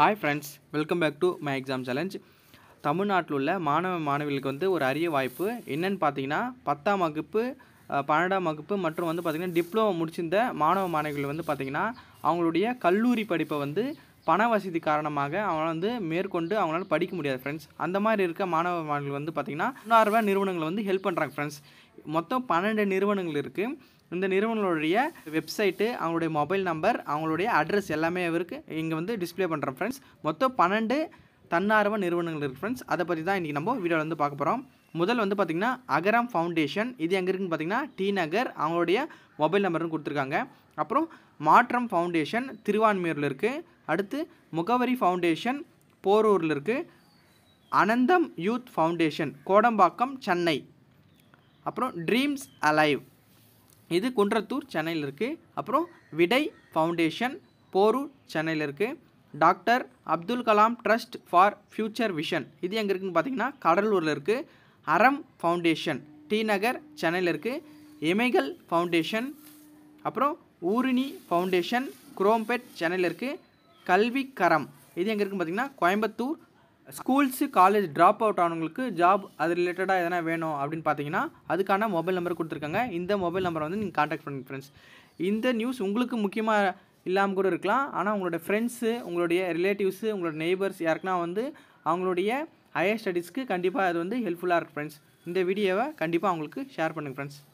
hi friends welcome back to my exam challenge தமிழ்நாட்டில் உள்ள மாணவ மாணவிகளுக்கு வந்து ஒரு அரிய வாய்ப்பு என்னென்னு பார்த்தீங்கன்னா பத்தாம் வகுப்பு பன்னெண்டாம் வகுப்பு மற்றும் வந்து பார்த்திங்கன்னா டிப்ளமோ முடிச்சிருந்த மாணவ மாணவிகள் வந்து பார்த்திங்கன்னா அவங்களுடைய கல்லூரி படிப்பை வந்து பண வசதி காரணமாக அவனால் வந்து மேற்கொண்டு அவங்களால படிக்க முடியாது ஃப்ரெண்ட்ஸ் அந்த மாதிரி இருக்க மாணவ மாணவிகள் வந்து பார்த்திங்கன்னா உணர்வ நிறுவனங்களை வந்து ஹெல்ப் பண்ணுறாங்க ஃப்ரெண்ட்ஸ் மொத்தம் பன்னெண்டு நிறுவனங்கள் இருக்குது இந்த நிறுவனங்களுடைய வெப்சைட்டு அவங்களுடைய மொபைல் நம்பர் அவங்களுடைய அட்ரஸ் எல்லாமே அவருக்கு இங்கே வந்து டிஸ்பிளே பண்ணுறோம் ஃப்ரெண்ட்ஸ் மொத்தம் பன்னெண்டு தன்னார்வ நிறுவனங்கள் இருக்குது ஃப்ரெண்ட்ஸ் அதை பற்றி தான் இன்றைக்கி நம்ம வீடியோவில் வந்து பார்க்க போகிறோம் முதல் வந்து பார்த்திங்கன்னா அகரம் ஃபவுண்டேஷன் இது எங்கே இருக்குன்னு பார்த்திங்கன்னா டி நகர் அவங்களுடைய மொபைல் நம்பர்னு கொடுத்துருக்காங்க அப்புறம் மாற்றம் ஃபவுண்டேஷன் திருவான்மையூரில் இருக்குது அடுத்து முகவரி ஃபவுண்டேஷன் போரூரில் இருக்குது அனந்தம் யூத் ஃபவுண்டேஷன் கோடம்பாக்கம் சென்னை அப்புறம் ட்ரீம்ஸ் அலைவ் இது குன்றத்தூர் சென்னையில் இருக்குது அப்புறம் விடை ஃபவுண்டேஷன் போரூர் சென்னையில் இருக்குது doctor Abdul Kalam trust for future vision இது எங்கே இருக்குதுன்னு பார்த்தீங்கன்னா கடலூரில் இருக்குது அறம் ஃபவுண்டேஷன் டி நகர் சென்னையில் இருக்குது எமைகள் ஃபவுண்டேஷன் அப்புறம் ஊரணி ஃபவுண்டேஷன் குரோம்பெட் சென்னையில் இருக்குது கல்விக்கரம் இது எங்கே இருக்குன்னு பார்த்தீங்கன்னா Coimbatore schools college drop out ஆனவங்களுக்கு ஜாப் அது ரிலேட்டடாக எதனா வேணும் அப்படின்னு பார்த்தீங்கன்னா அதுக்கான மொபைல் நம்பர் கொடுத்துருக்காங்க இந்த மொபைல் நம்பரை வந்து நீங்கள் காண்டாக்ட் பண்ணுங்க ஃப்ரெண்ட்ஸ் இந்த நியூஸ் உங்களுக்கு முக்கியமாக இல்லாமல் கூட இருக்கலாம் ஆனால் உங்களோட ஃப்ரெண்ட்ஸு உங்களுடைய ரிலேட்டிவ்ஸு உங்களோட நெய்பர்ஸ் யாருக்குனா வந்து அவங்களுடைய ஹையர் ஸ்டடீஸ்க்கு கண்டிப்பாக அது வந்து ஹெல்ப்ஃபுல்லாக இருக்குது ஃப்ரெண்ட்ஸ் இந்த வீடியோவை கண்டிப்பாக அவங்களுக்கு ஷேர் பண்ணுங்கள் ஃப்ரெண்ட்ஸ்